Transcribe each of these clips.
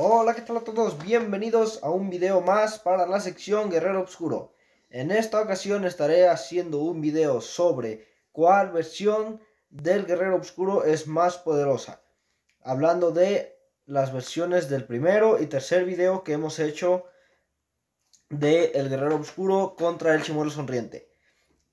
Hola, ¿qué tal a todos? Bienvenidos a un video más para la sección Guerrero Obscuro. En esta ocasión estaré haciendo un video sobre cuál versión del Guerrero Obscuro es más poderosa. Hablando de las versiones del primero y tercer video que hemos hecho de El Guerrero Obscuro contra el Chimuelo Sonriente.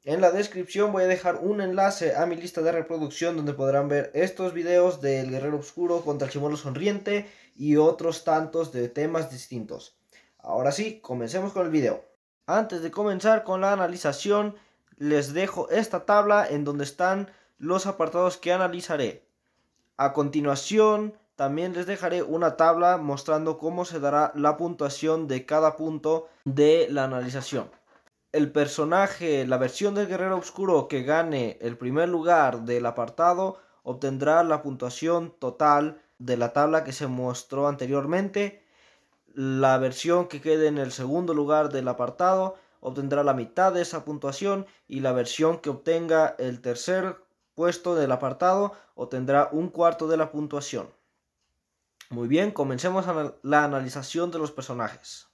En la descripción voy a dejar un enlace a mi lista de reproducción donde podrán ver estos videos del Guerrero Oscuro contra el Chimuelo Sonriente y otros tantos de temas distintos. Ahora sí, comencemos con el video. Antes de comenzar con la analización, les dejo esta tabla en donde están los apartados que analizaré. A continuación, también les dejaré una tabla mostrando cómo se dará la puntuación de cada punto de la analización el personaje, la versión del Guerrero Oscuro que gane el primer lugar del apartado obtendrá la puntuación total de la tabla que se mostró anteriormente. La versión que quede en el segundo lugar del apartado obtendrá la mitad de esa puntuación y la versión que obtenga el tercer puesto del apartado obtendrá un cuarto de la puntuación. Muy bien, comencemos la analización de los personajes.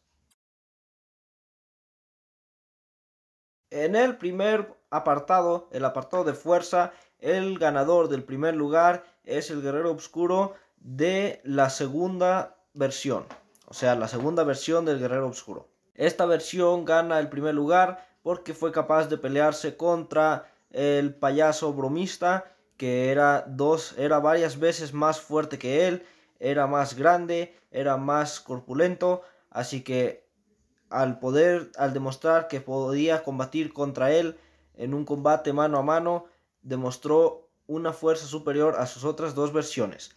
En el primer apartado, el apartado de fuerza, el ganador del primer lugar es el guerrero oscuro de la segunda versión. O sea, la segunda versión del guerrero oscuro. Esta versión gana el primer lugar porque fue capaz de pelearse contra el payaso bromista que era dos era varias veces más fuerte que él, era más grande, era más corpulento, así que al poder, al demostrar que podía combatir contra él en un combate mano a mano, demostró una fuerza superior a sus otras dos versiones.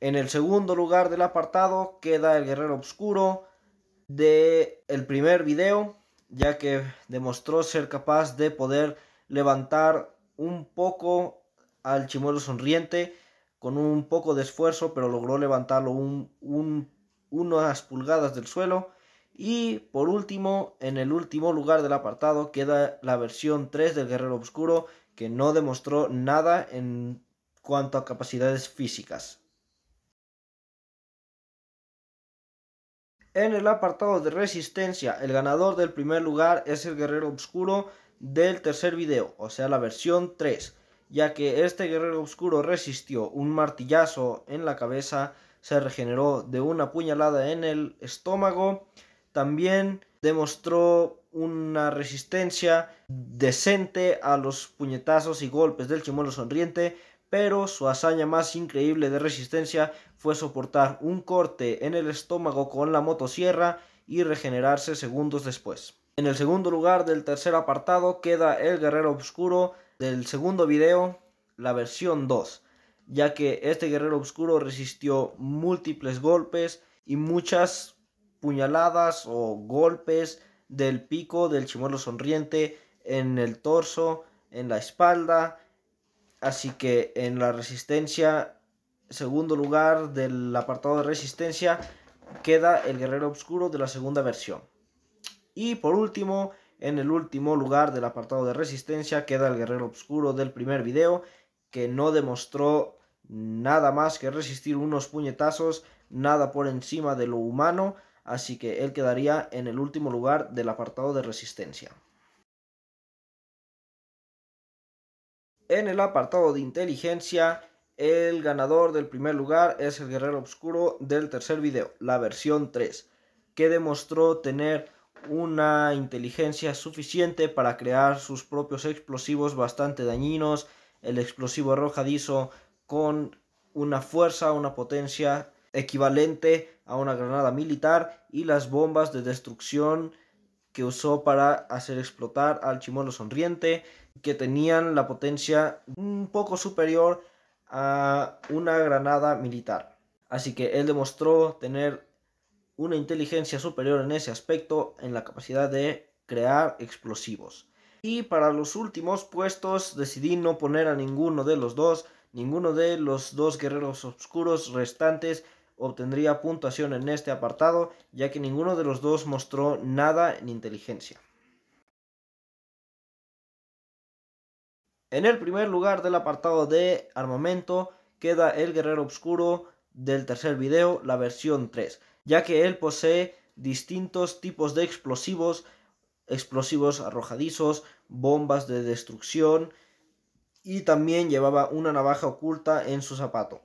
En el segundo lugar del apartado queda el guerrero oscuro de el primer video, ya que demostró ser capaz de poder levantar un poco al chimuelo sonriente con un poco de esfuerzo, pero logró levantarlo un, un, unas pulgadas del suelo y por último, en el último lugar del apartado queda la versión 3 del Guerrero Oscuro, que no demostró nada en cuanto a capacidades físicas. En el apartado de resistencia, el ganador del primer lugar es el Guerrero Oscuro del tercer video, o sea la versión 3, ya que este Guerrero Oscuro resistió un martillazo en la cabeza, se regeneró de una puñalada en el estómago, también demostró una resistencia decente a los puñetazos y golpes del chimuelo sonriente, pero su hazaña más increíble de resistencia fue soportar un corte en el estómago con la motosierra y regenerarse segundos después. En el segundo lugar del tercer apartado queda El Guerrero Oscuro del segundo video, la versión 2, ya que este Guerrero Oscuro resistió múltiples golpes y muchas puñaladas o golpes del pico del chimuelo sonriente en el torso, en la espalda. Así que en la resistencia, segundo lugar del apartado de resistencia, queda el guerrero oscuro de la segunda versión. Y por último, en el último lugar del apartado de resistencia queda el guerrero oscuro del primer video, que no demostró nada más que resistir unos puñetazos, nada por encima de lo humano, así que él quedaría en el último lugar del apartado de resistencia. En el apartado de inteligencia, el ganador del primer lugar es el Guerrero Oscuro del tercer video, la versión 3, que demostró tener una inteligencia suficiente para crear sus propios explosivos bastante dañinos, el explosivo arrojadizo con una fuerza, una potencia equivalente a una granada militar y las bombas de destrucción que usó para hacer explotar al Chimono Sonriente, que tenían la potencia un poco superior a una granada militar. Así que él demostró tener una inteligencia superior en ese aspecto, en la capacidad de crear explosivos. Y para los últimos puestos decidí no poner a ninguno de los dos, ninguno de los dos guerreros oscuros restantes obtendría puntuación en este apartado, ya que ninguno de los dos mostró nada en inteligencia. En el primer lugar del apartado de armamento queda el guerrero oscuro del tercer video, la versión 3, ya que él posee distintos tipos de explosivos, explosivos arrojadizos, bombas de destrucción y también llevaba una navaja oculta en su zapato.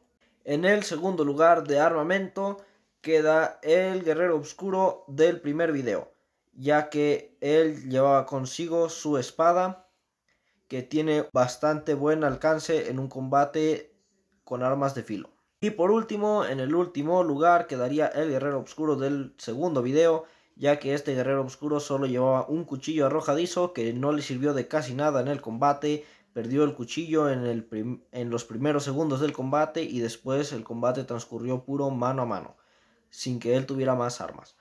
En el segundo lugar de armamento queda el guerrero oscuro del primer video, ya que él llevaba consigo su espada que tiene bastante buen alcance en un combate con armas de filo. Y por último, en el último lugar quedaría el guerrero oscuro del segundo video, ya que este guerrero oscuro solo llevaba un cuchillo arrojadizo que no le sirvió de casi nada en el combate perdió el cuchillo en, los primeros segundos del combate y después el combate transcurrió puro mano a mano, sin que él tuviera más armas.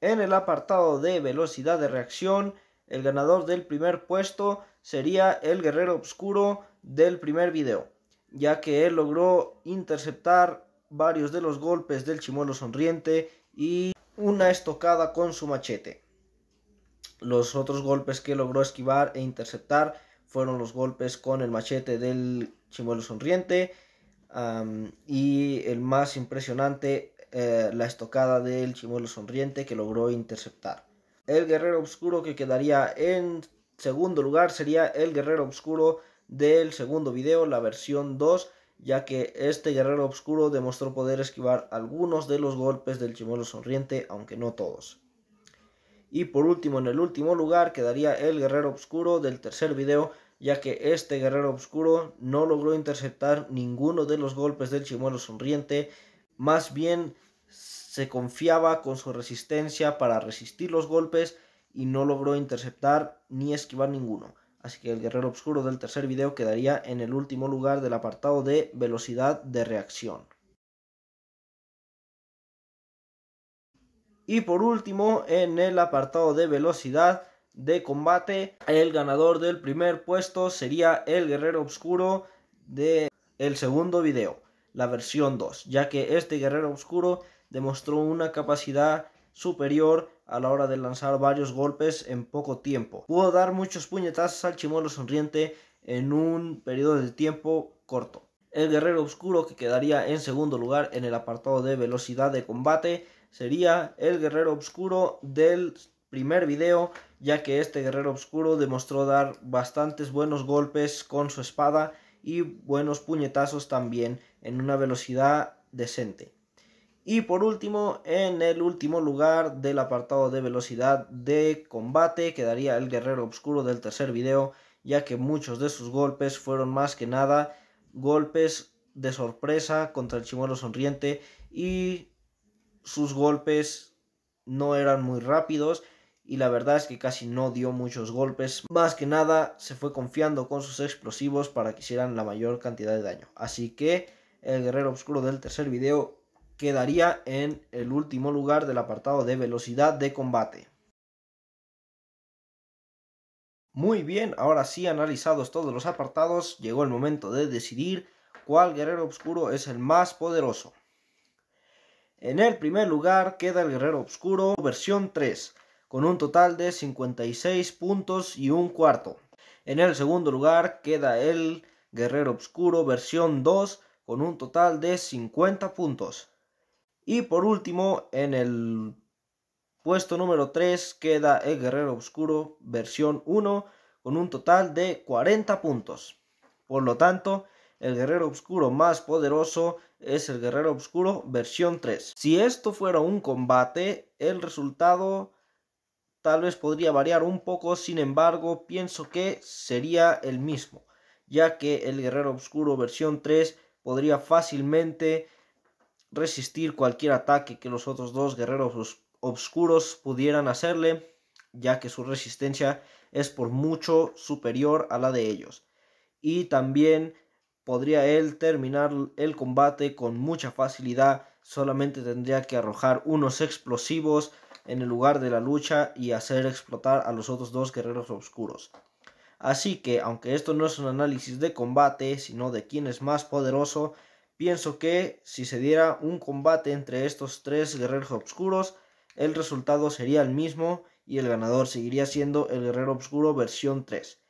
En el apartado de velocidad de reacción, el ganador del primer puesto sería el guerrero oscuro del primer video, ya que él logró interceptar varios de los golpes del chimuelo sonriente y una estocada con su machete. Los otros golpes que logró esquivar e interceptar fueron los golpes con el machete del chimuelo sonriente y el más impresionante, eh, la estocada del chimuelo sonriente que logró interceptar. El guerrero oscuro que quedaría en segundo lugar sería el guerrero oscuro del segundo video, la versión 2, ya que este guerrero oscuro demostró poder esquivar algunos de los golpes del chimuelo sonriente, aunque no todos. Y por último, en el último lugar quedaría el guerrero oscuro del tercer video, ya que este guerrero oscuro no logró interceptar ninguno de los golpes del chimuelo sonriente, más bien se confiaba con su resistencia para resistir los golpes y no logró interceptar ni esquivar ninguno. Así que el guerrero oscuro del tercer video quedaría en el último lugar del apartado de velocidad de reacción. Y por último, en el apartado de velocidad de combate, el ganador del primer puesto sería el Guerrero Oscuro de el segundo video, la versión 2, ya que este Guerrero Oscuro demostró una capacidad superior a la hora de lanzar varios golpes en poco tiempo. Pudo dar muchos puñetazos al chimuelo sonriente en un periodo de tiempo corto. El guerrero oscuro que quedaría en segundo lugar en el apartado de velocidad de combate sería el guerrero oscuro del primer video, ya que este guerrero oscuro demostró dar bastantes buenos golpes con su espada y buenos puñetazos también en una velocidad decente. Y por último, en el último lugar del apartado de velocidad de combate quedaría el guerrero oscuro del tercer video, ya que muchos de sus golpes fueron más que nada golpes de sorpresa contra el chimuelo sonriente y sus golpes no eran muy rápidos y la verdad es que casi no dio muchos golpes. Más que nada se fue confiando con sus explosivos para que hicieran la mayor cantidad de daño. Así que el guerrero oscuro del tercer video quedaría en el último lugar del apartado de velocidad de combate. Muy bien, ahora sí analizados todos los apartados, llegó el momento de decidir cuál guerrero oscuro es el más poderoso. En el primer lugar queda el Guerrero Oscuro versión 3, con un total de 56 puntos y un cuarto. En el segundo lugar queda el Guerrero Oscuro versión 2, con un total de 50 puntos. Y por último, en el puesto número 3 queda el Guerrero Oscuro versión 1, con un total de 40 puntos. Por lo tanto, el guerrero oscuro más poderoso es el guerrero oscuro versión 3. Si esto fuera un combate, el resultado tal vez podría variar un poco, sin embargo, pienso que sería el mismo, ya que el guerrero oscuro versión 3 podría fácilmente resistir cualquier ataque que los otros dos guerreros oscuros pudieran hacerle, ya que su resistencia es por mucho superior a la de ellos. Y también podría él terminar el combate con mucha facilidad, solamente tendría que arrojar unos explosivos en el lugar de la lucha y hacer explotar a los otros dos guerreros oscuros. Así que, aunque esto no es un análisis de combate, sino de quién es más poderoso, pienso que si se diera un combate entre estos tres guerreros oscuros, el resultado sería el mismo y el ganador seguiría siendo el guerrero oscuro versión 3.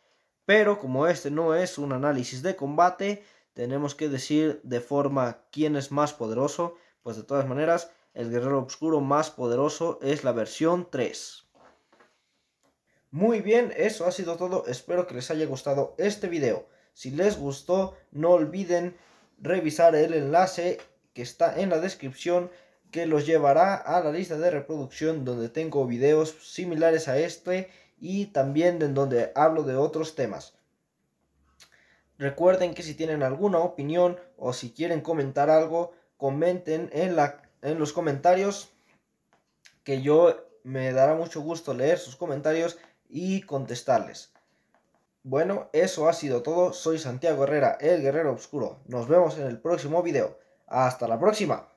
Pero como este no es un análisis de combate, tenemos que decir de forma quién es más poderoso, pues de todas maneras el guerrero oscuro más poderoso es la versión 3. Muy bien, eso ha sido todo, espero que les haya gustado este video. Si les gustó, no olviden revisar el enlace que está en la descripción que los llevará a la lista de reproducción donde tengo videos similares a este y también en donde hablo de otros temas. Recuerden que si tienen alguna opinión o si quieren comentar algo, comenten en, la, en los comentarios que yo me dará mucho gusto leer sus comentarios y contestarles. Bueno, eso ha sido todo. Soy Santiago Herrera, el Guerrero Obscuro. Nos vemos en el próximo video. Hasta la próxima.